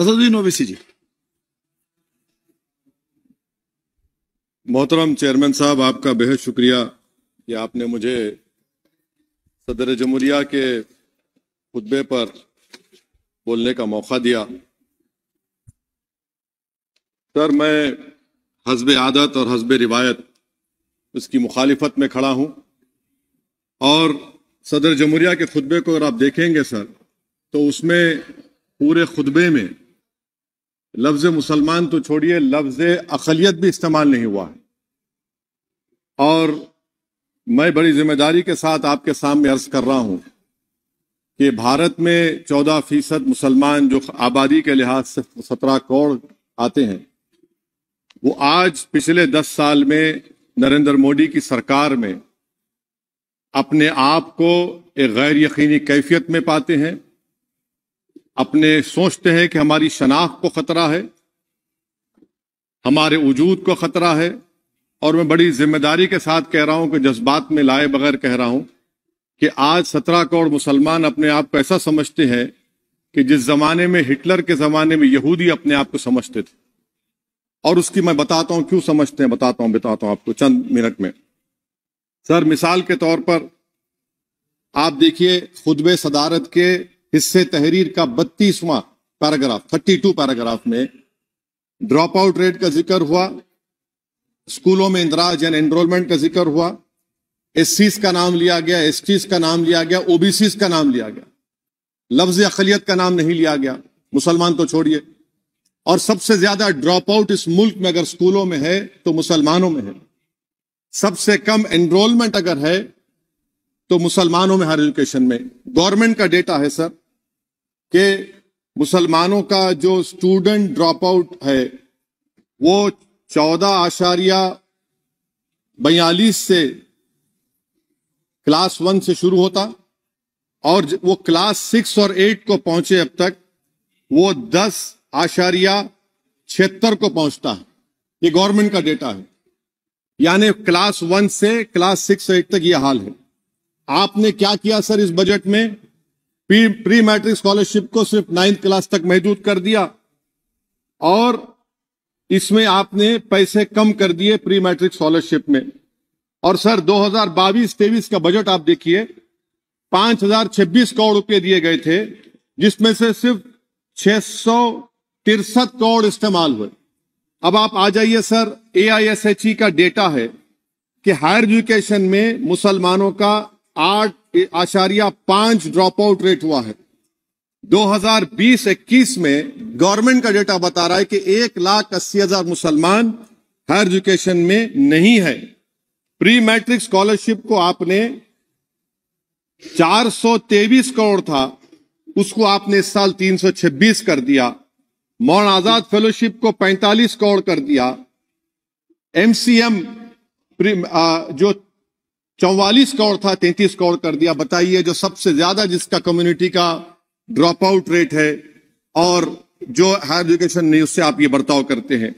असदुद्दीन अच्छा, ओवैसी जी मोहतरम चेयरमैन साहब आपका बेहद शुक्रिया कि आपने मुझे सदर जमहूरिया के खुतबे पर बोलने का मौका दिया सर मैं हजब आदत और हजब रिवायत उसकी मुखालिफत में खड़ा हूँ और सदर जमहूरिया के खुतबे को अगर आप देखेंगे सर तो उसमें पूरे खुतबे में लफ्ज मुसलमान तो छोड़िए लफ्ज अखलियत भी इस्तेमाल नहीं हुआ है और मैं बड़ी जिम्मेदारी के साथ आपके सामने अर्ज कर रहा हूं कि भारत में 14 फीसद मुसलमान जो आबादी के लिहाज से 17 करोड़ आते हैं वो आज पिछले 10 साल में नरेंद्र मोदी की सरकार में अपने आप को एक गैर यकीनी कैफियत में पाते हैं अपने सोचते हैं कि हमारी शनाख्त को खतरा है हमारे वजूद को खतरा है और मैं बड़ी जिम्मेदारी के साथ कह रहा हूं कि जज्बात में लाए बगैर कह रहा हूं कि आज सत्रह करोड़ मुसलमान अपने आप को ऐसा समझते हैं कि जिस जमाने में हिटलर के जमाने में यहूदी अपने आप को समझते थे और उसकी मैं बताता हूं क्यों समझते हैं बताता हूं बताता हूं आपको चंद मिनट में सर मिसाल के तौर पर आप देखिए खुतब सदारत के हिस्से तहरीर का बत्तीसवां पैराग्राफ थर्टी टू पैराग्राफ में ड्रॉप आउट रेट का जिक्र हुआ स्कूलों में इंदिराज एंड एनरोलमेंट का जिक्र हुआ एस का नाम लिया गया एस का नाम लिया गया ओबीसी का नाम लिया गया लफ्ज अखिलियत का नाम नहीं लिया गया मुसलमान तो छोड़िए और सबसे ज्यादा ड्रॉप आउट इस मुल्क में अगर स्कूलों में है तो मुसलमानों में है सबसे कम एनरोलमेंट अगर है तो मुसलमानों में हर एजुकेशन में गवर्नमेंट का डेटा है सर कि मुसलमानों का जो स्टूडेंट ड्रॉप आउट है वो चौदह आशारिया बयालीस से क्लास वन से शुरू होता और वो क्लास सिक्स और एट को पहुंचे अब तक वो दस आशारिया छिहत्तर को पहुंचता है ये गवर्नमेंट का डेटा है यानी क्लास वन से क्लास सिक्स एट तक ये हाल है आपने क्या किया सर इस बजट में प्री मैट्रिक स्कॉलरशिप को सिर्फ नाइन्थ क्लास तक महदूद कर दिया और इसमें आपने पैसे कम कर दिए प्री मैट्रिक स्कॉलरशिप में और सर 2022-23 का बजट आप देखिए पांच हजार छब्बीस करोड़ रुपए दिए गए थे जिसमें से सिर्फ छह सौ तिरसठ करोड़ इस्तेमाल हुए अब आप आ जाइए सर ए e का डेटा है कि हायर एजुकेशन में मुसलमानों का आठ आशारिया पांच ड्रॉप आउट रेट हुआ है 2020-21 में गवर्नमेंट का डेटा बता रहा है कि एक लाख अस्सी हजार मुसलमान हायर एजुकेशन में नहीं है प्री मैट्रिक स्कॉलरशिप को आपने चार करोड़ था उसको आपने इस साल 326 कर दिया मौन आजाद फेलोशिप को 45 करोड़ कर दिया एमसीएम जो चौवालीस करोड़ था तैतीस करोड़ कर दिया बताइए जो सबसे ज्यादा जिसका कम्युनिटी का ड्रॉप आउट रेट है और जो हायर एजुकेशन नहीं उससे आप ये बर्ताव करते हैं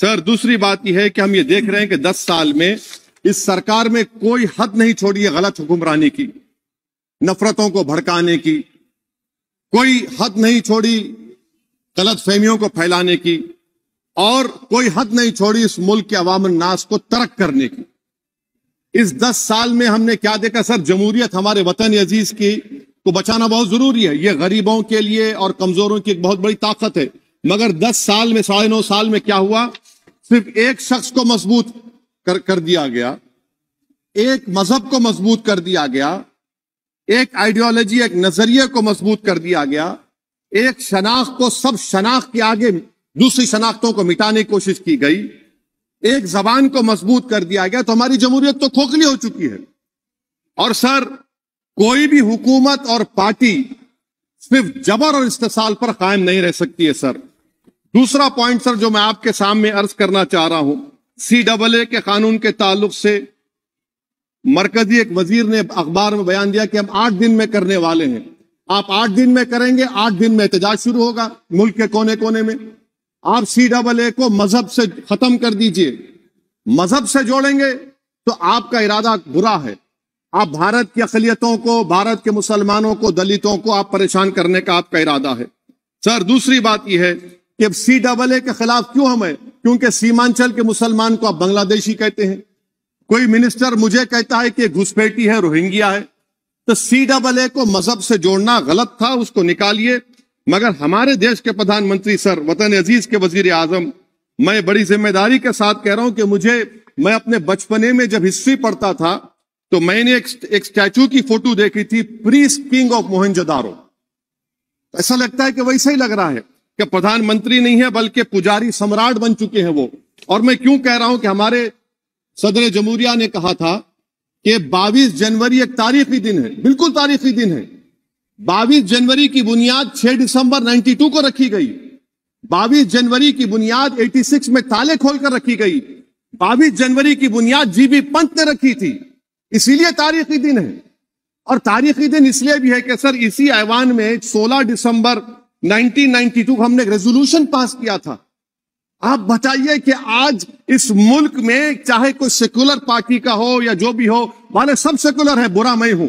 सर दूसरी बात यह है कि हम ये देख रहे हैं कि दस साल में इस सरकार में कोई हद नहीं छोड़ी है गलत हुक्मरानी की नफरतों को भड़काने की कोई हद नहीं छोड़ी गलत फहमियों को फैलाने की और कोई हद नहीं छोड़ी इस मुल्क के अवाम नाश को तरक करने की इस दस साल में हमने क्या देखा सर जमहूरियत हमारे वतन अजीज की को बचाना बहुत जरूरी है ये गरीबों के लिए और कमजोरों की एक बहुत बड़ी ताकत है मगर दस साल में साढ़े नौ साल में क्या हुआ सिर्फ एक शख्स को मजबूत कर, कर दिया गया एक मजहब को मजबूत कर दिया गया एक आइडियोलॉजी एक नजरिए को मजबूत कर दिया गया एक शनाख्त को सब शनाख्त के आगे दूसरी शनाख्तों को मिटाने की कोशिश की गई एक जबान को मजबूत कर दिया गया तो हमारी जमहूरियत तो खोखली हो चुकी है और सर कोई भी हुकूमत और पार्टी सिर्फ जबर और इस्तेसाल पर कायम नहीं रह सकती है सर दूसरा पॉइंट सर जो मैं आपके सामने अर्ज करना चाह रहा हूं सी डबल ए के कानून के ताल्लुक से मरकजी एक वजीर ने अखबार में बयान दिया कि हम आठ दिन में करने वाले हैं आप आठ दिन में करेंगे आठ दिन में एहतजाज शुरू होगा मुल्क के कोने कोने में आप सी डबल ए को मजहब से खत्म कर दीजिए मजहब से जोड़ेंगे तो आपका इरादा बुरा है आप भारत की अकलियतों को भारत के मुसलमानों को दलितों को आप परेशान करने का आपका इरादा है सर दूसरी बात यह है कि सी डबल ए के खिलाफ क्यों हम है क्योंकि सीमांचल के मुसलमान को आप बांग्लादेशी कहते हैं कोई मिनिस्टर मुझे कहता है कि घुसपैठी है रोहिंग्या है तो सी डबल ए को मजहब से जोड़ना गलत था उसको निकालिए मगर हमारे देश के प्रधानमंत्री सर वतन अजीज के वजीर आजम मैं बड़ी जिम्मेदारी के साथ कह रहा हूं कि मुझे मैं अपने बचपने में जब हिस्ट्री पढ़ता था तो मैंने एक, एक स्टैचू की फोटो देखी थी प्रीस किंग ऑफ मोहनजदारो ऐसा लगता है कि वैसा ही लग रहा है कि प्रधानमंत्री नहीं है बल्कि पुजारी सम्राट बन चुके हैं वो और मैं क्यों कह रहा हूं कि हमारे सदर जमहूरिया ने कहा था कि 22 जनवरी एक तारीखी दिन है बिल्कुल तारीखी दिन है बावीस जनवरी की बुनियाद 6 दिसंबर 92 को रखी गई बावीस जनवरी की बुनियाद 86 में ताले खोलकर रखी गई बावीस जनवरी की बुनियाद जीबी पंत ने रखी थी इसीलिए तारीखी दिन है और तारीखी दिन इसलिए भी है कि सर इसी ऐवान में 16 दिसंबर 1992 हमने रेजोल्यूशन पास किया था आप बताइए कि आज इस मुल्क में चाहे कोई सेकुलर पार्टी का हो या जो भी हो माने सब सेकुलर है बुरा मैं हूं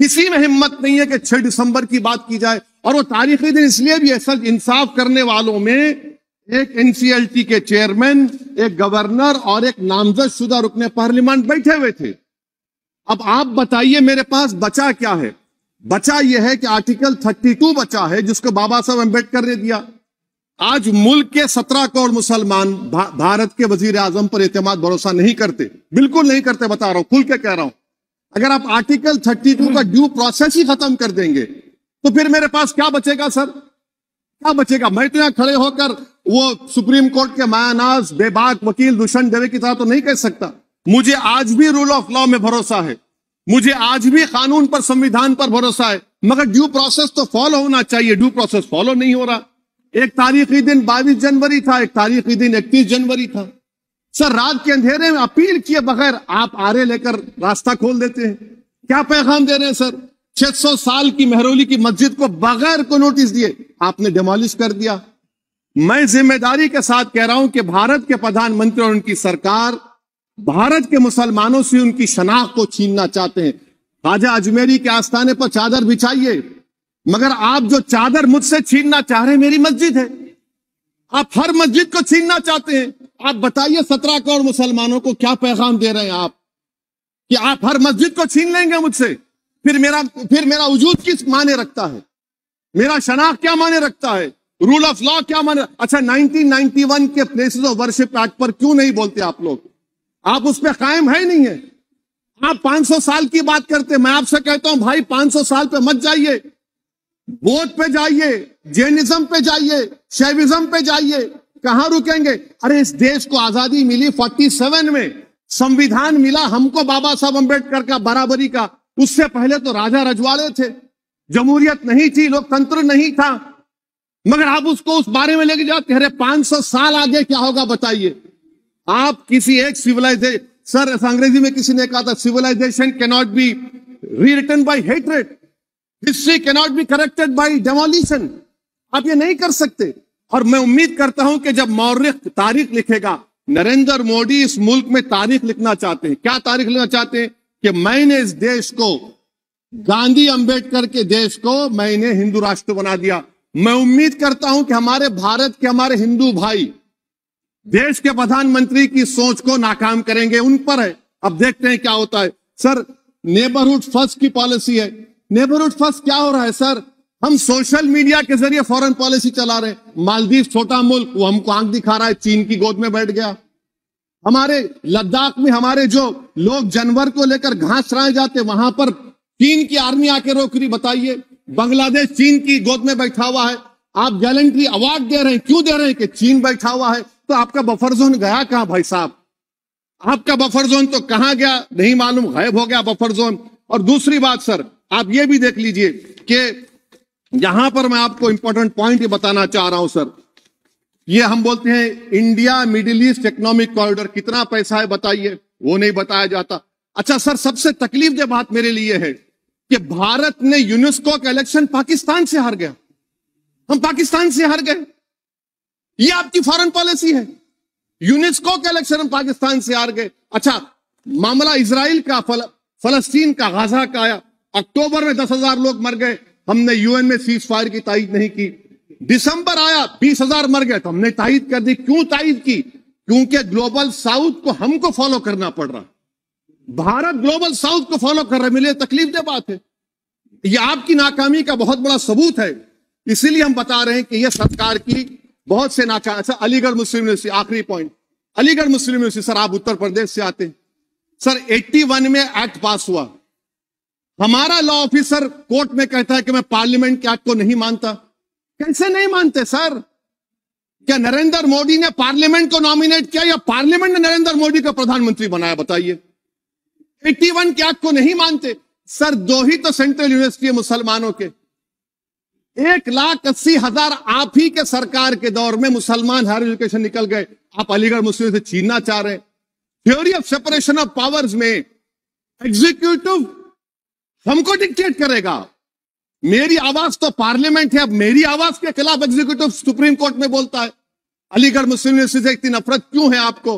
किसी में हिम्मत नहीं है कि छह दिसंबर की बात की जाए और वो तारीखी दिन इसलिए भी असल इंसाफ करने वालों में एक एनसीएलटी के चेयरमैन एक गवर्नर और एक नामजद शुदा रुकने पार्लियामेंट बैठे हुए थे अब आप बताइए मेरे पास बचा क्या है बचा यह है कि आर्टिकल 32 बचा है जिसको बाबा साहब अम्बेडकर ने दिया आज मुल्क के सत्रह करोड़ मुसलमान भा, भारत के वजीर आजम पर एतम भरोसा नहीं करते बिल्कुल नहीं करते बता रहा हूं खुल के कह रहा हूं अगर आप आर्टिकल 32 का ड्यू प्रोसेस ही खत्म कर देंगे तो फिर मेरे पास क्या बचेगा सर क्या बचेगा मैं इतना खड़े होकर वो सुप्रीम कोर्ट के मायानाज बेबाक वकील दुष्यंत देवे की तरह तो नहीं कह सकता मुझे आज भी रूल ऑफ लॉ में भरोसा है मुझे आज भी कानून पर संविधान पर भरोसा है मगर ड्यू प्रोसेस तो फॉलो होना चाहिए ड्यू प्रोसेस फॉलो नहीं हो रहा एक तारीखी दिन 22 जनवरी था एक तारीखी दिन 31 जनवरी था सर रात के अंधेरे में अपील किए बगैर आप आरे लेकर रास्ता खोल देते हैं क्या पैगाम दे रहे हैं सर 600 साल की मेहरोली की मस्जिद को बगैर को नोटिस दिए आपने डिमोलिश कर दिया मैं जिम्मेदारी के साथ कह रहा हूं कि भारत के प्रधानमंत्री और उनकी सरकार भारत के मुसलमानों से उनकी शनाख्त को छीनना चाहते हैं राजा अजमेरी के आस्थाने पर चादर बिछाइए मगर आप जो चादर मुझसे छीनना चाह रहे हैं मेरी मस्जिद है आप हर मस्जिद को छीनना चाहते हैं आप बताइए सत्रह करोड़ मुसलमानों को क्या पैगाम दे रहे हैं आप कि आप हर मस्जिद को छीन लेंगे मुझसे फिर मेरा फिर मेरा वजूद किस माने रखता है मेरा शनाख क्या माने रखता है रूल ऑफ लॉ क्या माने अच्छा 1991 के प्लेसेस ऑफ वर्शिप एक्ट पर क्यों नहीं बोलते आप लोग आप उस पर कायम है नहीं है आप 500 साल की बात करते मैं आपसे कहता हूं भाई 500 साल पे मत जाइए बोध पे जाइए जैनिज्म पे जाइए शैविज्म पे जाइए कहां रुकेंगे अरे इस देश को आजादी मिली 47 में संविधान मिला हमको बाबा साहब अंबेडकर का बराबरी का उससे पहले तो राजा रजवाड़े थे जमहूरियत नहीं थी लोकतंत्र नहीं था मगर आप उसको उस बारे में लेके जाते अरे 500 साल आगे क्या होगा बताइए आप किसी एक सिविलाइजेशन सर अंग्रेजी में किसी ने कहा था civilisation cannot be rewritten by hatred history cannot be corrected by demolition आप ये नहीं कर सकते और मैं उम्मीद करता हूं कि जब मौर्य तारीख लिखेगा नरेंद्र मोदी इस मुल्क में तारीख लिखना चाहते हैं क्या तारीख लिखना चाहते हैं कि मैंने इस देश को गांधी अंबेडकर के देश को मैंने हिंदू राष्ट्र बना दिया मैं उम्मीद करता हूं कि हमारे भारत के हमारे हिंदू भाई देश के प्रधानमंत्री की सोच को नाकाम करेंगे उन पर है अब देखते हैं क्या होता है सर नेबरहुड फर्स्ट की पॉलिसी है नेबरहुड फर्स्ट क्या हो रहा है सर हम सोशल मीडिया के जरिए फॉरेन पॉलिसी चला रहे मालदीव छोटा मुल्क वो हमको आंख दिखा रहा है चीन की गोद में बैठ गया हमारे लद्दाख में हमारे जो लोग जानवर को लेकर घास चराए जाते वहां पर चीन की आर्मी आके रोक रही बताइए बांग्लादेश चीन की गोद में बैठा हुआ है आप गैलेंट्री अवार्ड दे रहे हैं क्यों दे रहे हैं कि चीन बैठा हुआ है तो आपका बफर जोन गया कहां भाई साहब आपका बफर जोन तो कहां गया नहीं मालूम गायब हो गया बफर जोन और दूसरी बात सर आप ये भी देख लीजिए कि यहां पर मैं आपको इंपॉर्टेंट पॉइंट बताना चाह रहा हूं सर ये हम बोलते हैं India middle east economic corridor कितना पैसा है बताइए वो नहीं बताया जाता अच्छा सर सबसे तकलीफ जो बात मेरे लिए है कि भारत ने यूनेस्को का इलेक्शन पाकिस्तान से हार गया हम पाकिस्तान से हार गए ये आपकी फॉरेन पॉलिसी है यूनेस्को का इलेक्शन हम पाकिस्तान से हार गए अच्छा मामला इसराइल का फल, फलस्तीन का गाजा का आया अक्टूबर में दस हजार लोग मर गए हमने यूएन में सीज फायर की तायद नहीं की दिसंबर आया बीस हजार मर गए तो हमने तायद कर दी क्यों तायद की क्योंकि ग्लोबल साउथ को हमको फॉलो करना पड़ रहा भारत ग्लोबल साउथ को फॉलो कर रहा है तकलीफ दे बात है ये आपकी नाकामी का बहुत बड़ा सबूत है इसीलिए हम बता रहे हैं कि यह सरकार की बहुत से नाकाम अच्छा अलीगढ़ मुस्लिम यूनिवर्सिटी आखिरी point Aligarh Muslim University sir आप उत्तर प्रदेश से आते हैं सर 81 में एक्ट पास हुआ हमारा लॉ ऑफिसर कोर्ट में कहता है कि मैं पार्लियामेंट के एक्ट को नहीं मानता कैसे नहीं मानते सर क्या नरेंद्र मोदी ने पार्लियामेंट को नॉमिनेट किया या पार्लियामेंट ने नरेंद्र मोदी को प्रधानमंत्री बनाया बताइए 81 के एक्ट को नहीं मानते सर दो ही तो सेंट्रल यूनिवर्सिटी है मुसलमानों के एक लाख अस्सी हजार आप ही के सरकार के दौर में मुसलमान हायर एजुकेशन निकल गए आप अलीगढ़ मुस्लिम से छीनना चाह रहे theory of separation of powers में एग्जीक्यूटिव हमको डिक्टेट करेगा मेरी आवाज तो पार्लियामेंट है अब मेरी आवाज के खिलाफ एग्जीक्यूटिव सुप्रीम कोर्ट में बोलता है अलीगढ़ मुस्लिम यूनिवर्सिटी से इतनी नफरत क्यों है आपको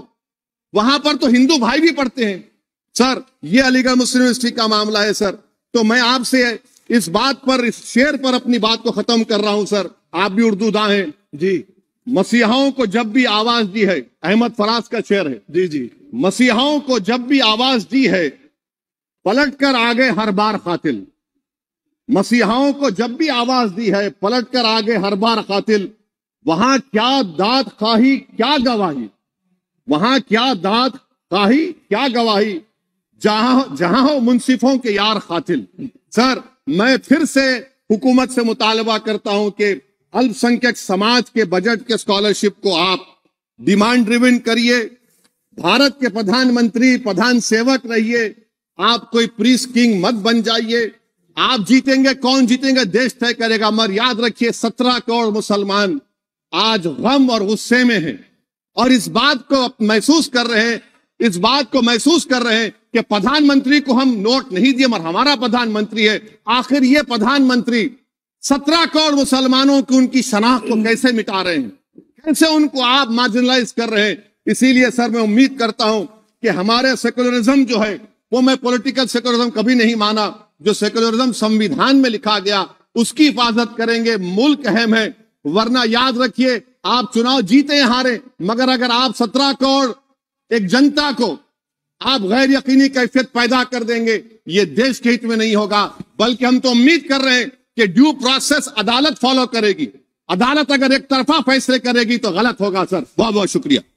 वहां पर तो हिंदू भाई भी पढ़ते हैं सर ये अलीगढ़ मुस्लिम यूनिवर्सिटी का मामला है सर तो मैं आपसे इस बात पर इस शेर पर अपनी बात को खत्म कर रहा हूं सर आप भी उर्दू दा हैं जी मसीहाओं को जब भी आवाज दी है अहमद फराज का शेर है जी जी मसीहाओं को जब भी आवाज दी है पलट कर आ गए हर बार कातिल मसीहाओं को जब भी आवाज दी है पलट कर आ गए हर बार कातिल वहां क्या दात खाही क्या गवाही वहां क्या दात खाही क्या गवाही जहां जहां हो मुंसिफों के यार कातिल सर मैं फिर से हुकूमत से मुतालबा करता हूं कि अल्पसंख्यक समाज के बजट के स्कॉलरशिप को आप डिमांड ड्रिविन करिए भारत के प्रधानमंत्री प्रधान सेवक रहिए आप कोई प्रीस किंग मत बन जाइए आप जीतेंगे कौन जीतेंगे देश तय करेगा मगर याद रखिए सत्रह करोड़ मुसलमान आज गम और गुस्से में हैं और इस बात को महसूस कर रहे हैं इस बात को महसूस कर रहे हैं कि प्रधानमंत्री को हम नोट नहीं दिए मगर हमारा प्रधानमंत्री है आखिर ये प्रधानमंत्री सत्रह करोड़ मुसलमानों की उनकी शनाख्त को कैसे मिटा रहे हैं कैसे उनको आप मार्जिनलाइज कर रहे हैं इसीलिए सर मैं उम्मीद करता हूं कि हमारे सेकुलरिज्म जो है वो मैं पॉलिटिकल सेकुलरिज्म कभी नहीं माना जो सेकुलरिज्म संविधान में लिखा गया उसकी हिफाजत करेंगे मुल्क अहम है वरना याद रखिए आप चुनाव जीते हारे मगर अगर आप सत्रह करोड़ एक जनता को आप गैर यकीनी कैफियत पैदा कर देंगे ये देश के हित में नहीं होगा बल्कि हम तो उम्मीद कर रहे हैं कि ड्यू प्रोसेस अदालत फॉलो करेगी अदालत अगर एक तरफा फैसले करेगी तो गलत होगा सर बहुत बहुत शुक्रिया